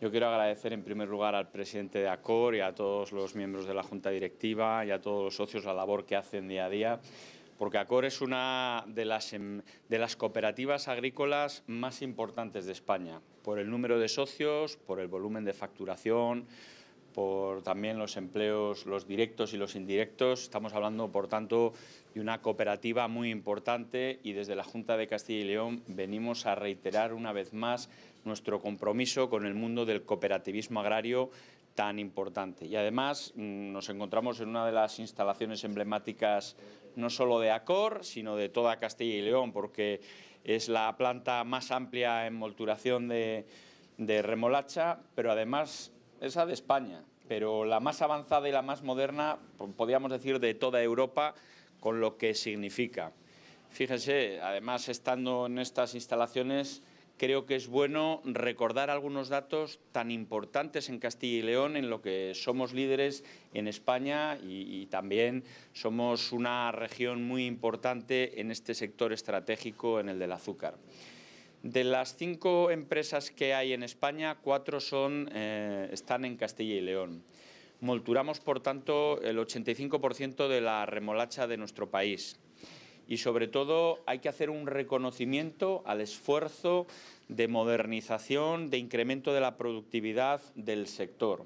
Yo quiero agradecer en primer lugar al presidente de ACOR y a todos los miembros de la Junta Directiva y a todos los socios la labor que hacen día a día, porque ACOR es una de las, em, de las cooperativas agrícolas más importantes de España, por el número de socios, por el volumen de facturación, por también los empleos, los directos y los indirectos. Estamos hablando, por tanto, de una cooperativa muy importante y desde la Junta de Castilla y León venimos a reiterar una vez más nuestro compromiso con el mundo del cooperativismo agrario tan importante. Y además mm, nos encontramos en una de las instalaciones emblemáticas no solo de Acor, sino de toda Castilla y León, porque es la planta más amplia en molturación de, de remolacha, pero además esa de España, pero la más avanzada y la más moderna, pues, podríamos decir, de toda Europa, con lo que significa. Fíjense, además, estando en estas instalaciones, creo que es bueno recordar algunos datos tan importantes en Castilla y León, en lo que somos líderes en España y, y también somos una región muy importante en este sector estratégico, en el del azúcar. De las cinco empresas que hay en España, cuatro eh, están en Castilla y León. Molturamos, por tanto, el 85% de la remolacha de nuestro país. Y sobre todo hay que hacer un reconocimiento al esfuerzo de modernización, de incremento de la productividad del sector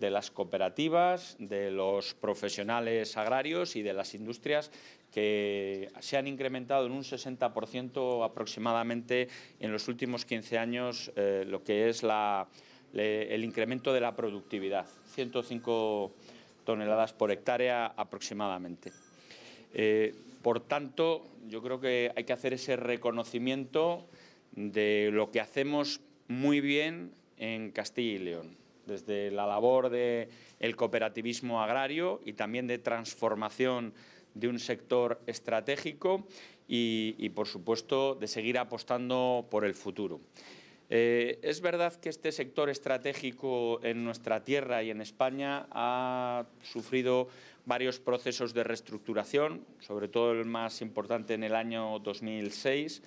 de las cooperativas, de los profesionales agrarios y de las industrias que se han incrementado en un 60% aproximadamente en los últimos 15 años eh, lo que es la, el incremento de la productividad, 105 toneladas por hectárea aproximadamente. Eh, por tanto, yo creo que hay que hacer ese reconocimiento de lo que hacemos muy bien en Castilla y León desde la labor del cooperativismo agrario y también de transformación de un sector estratégico y, por supuesto, de seguir apostando por el futuro. Eh, es verdad que este sector estratégico en nuestra tierra y en España ha sufrido varios procesos de reestructuración, sobre todo el más importante en el año 2006,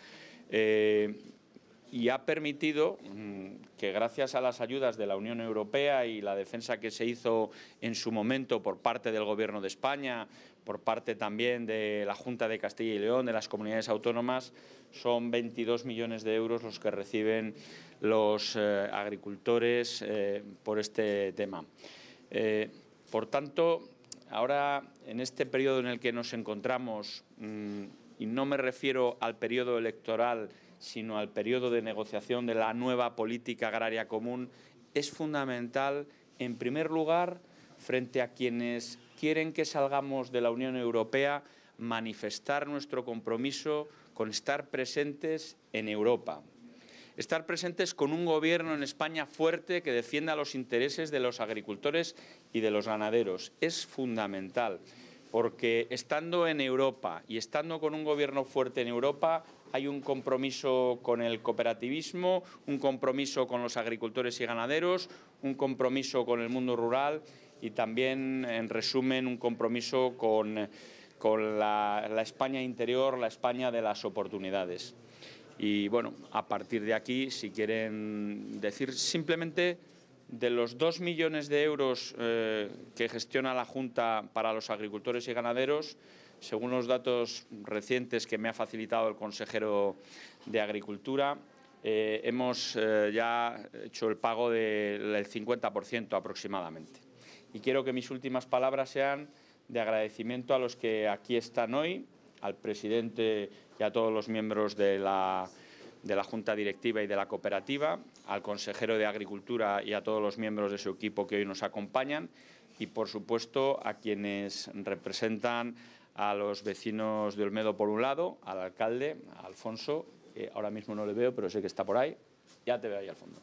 y ha permitido mm, que gracias a las ayudas de la Unión Europea y la defensa que se hizo en su momento por parte del Gobierno de España, por parte también de la Junta de Castilla y León, de las comunidades autónomas, son 22 millones de euros los que reciben los eh, agricultores eh, por este tema. Eh, por tanto, ahora en este periodo en el que nos encontramos, mm, y no me refiero al periodo electoral sino al periodo de negociación de la nueva política agraria común, es fundamental, en primer lugar, frente a quienes quieren que salgamos de la Unión Europea, manifestar nuestro compromiso con estar presentes en Europa. Estar presentes con un gobierno en España fuerte que defienda los intereses de los agricultores y de los ganaderos es fundamental, porque estando en Europa y estando con un gobierno fuerte en Europa, hay un compromiso con el cooperativismo, un compromiso con los agricultores y ganaderos, un compromiso con el mundo rural y también, en resumen, un compromiso con, la, España interior, la España de las oportunidades. Y bueno, a partir de aquí, si quieren decir simplemente de los dos millones de euros eh, que gestiona la Junta para los agricultores y ganaderos, según los datos recientes que me ha facilitado el consejero de Agricultura, eh, hemos eh, ya hecho el pago del 50% aproximadamente. Y quiero que mis últimas palabras sean de agradecimiento a los que aquí están hoy, al presidente y a todos los miembros de de la Junta Directiva y de la Cooperativa, al consejero de Agricultura y a todos los miembros de su equipo que hoy nos acompañan y, por supuesto, a quienes representan a los vecinos de Olmedo por un lado, al alcalde, a Alfonso, ahora mismo no le veo, pero sé que está por ahí, ya te veo ahí al fondo,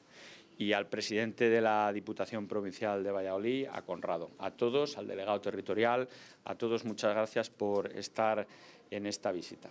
y al presidente de la Diputación Provincial de Valladolid, a Conrado, a todos, al delegado territorial, a todos muchas gracias por estar en esta visita.